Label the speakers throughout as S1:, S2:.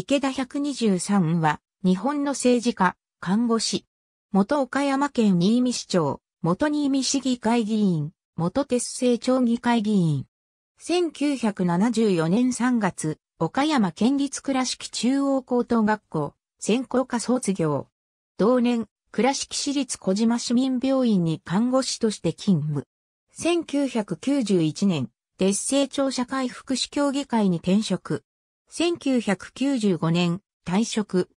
S1: 池田123は、日本の政治家、看護師、元岡山県新見市長、元新見市議会議員、元鉄製町議会議員。1974年3月、岡山県立倉敷中央高等学校、専攻科卒業。同年、倉敷市立小島市民病院に看護師として勤務。1991年、鉄製町社会福祉協議会に転職。1995年、退職。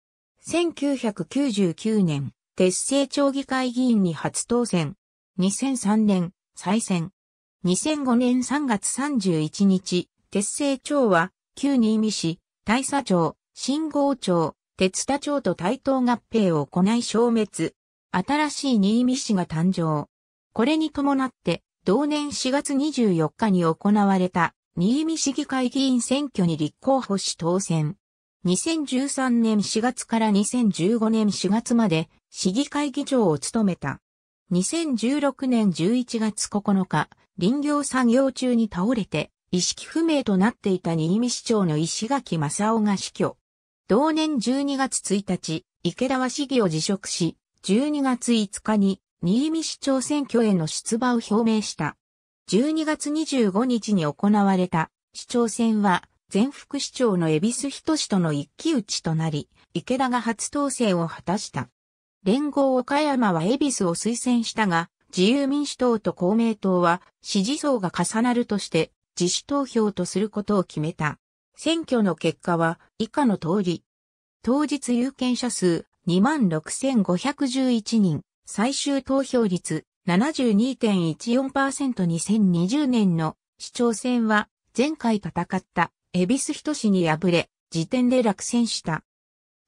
S1: 1999年、鉄製町議会議員に初当選。2003年、再選。2005年3月31日、鉄製町は、旧新見市、大佐町、新郷町、鉄田町と対等合併を行い消滅。新しい新見市が誕生。これに伴って、同年4月24日に行われた新見市議会議員選挙に立候補し当選。2013年4月から2015年4月まで市議会議長を務めた。2016年11月9日、林業作業中に倒れて意識不明となっていた新見市長の石垣正夫が死去。同年12月1日、池田は市議を辞職し、12月5日に新見市長選挙への出馬を表明した。12月25日に行われた市長選は前副市長の恵比寿仁との一騎打ちとなり、池田が初当選を果たした。連合岡山は恵比寿を推薦したが、自由民主党と公明党は支持層が重なるとして自主投票とすることを決めた。選挙の結果は以下の通り。当日有権者数26,511人、最終投票率 72.14%2020 年の市長選は前回戦った恵比寿人氏に敗れ、時点で落選した。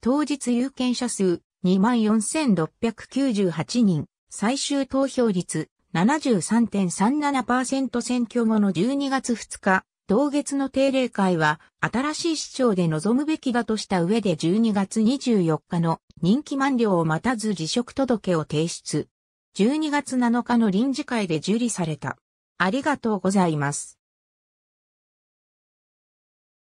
S1: 当日有権者数24,698人、最終投票率73.37%選挙後の12月2日、同月の定例会は新しい市長で臨むべきだとした上で12月24日の任期満了を待たず辞職届を提出。12月7日の臨時会で受理された。ありがとうございます。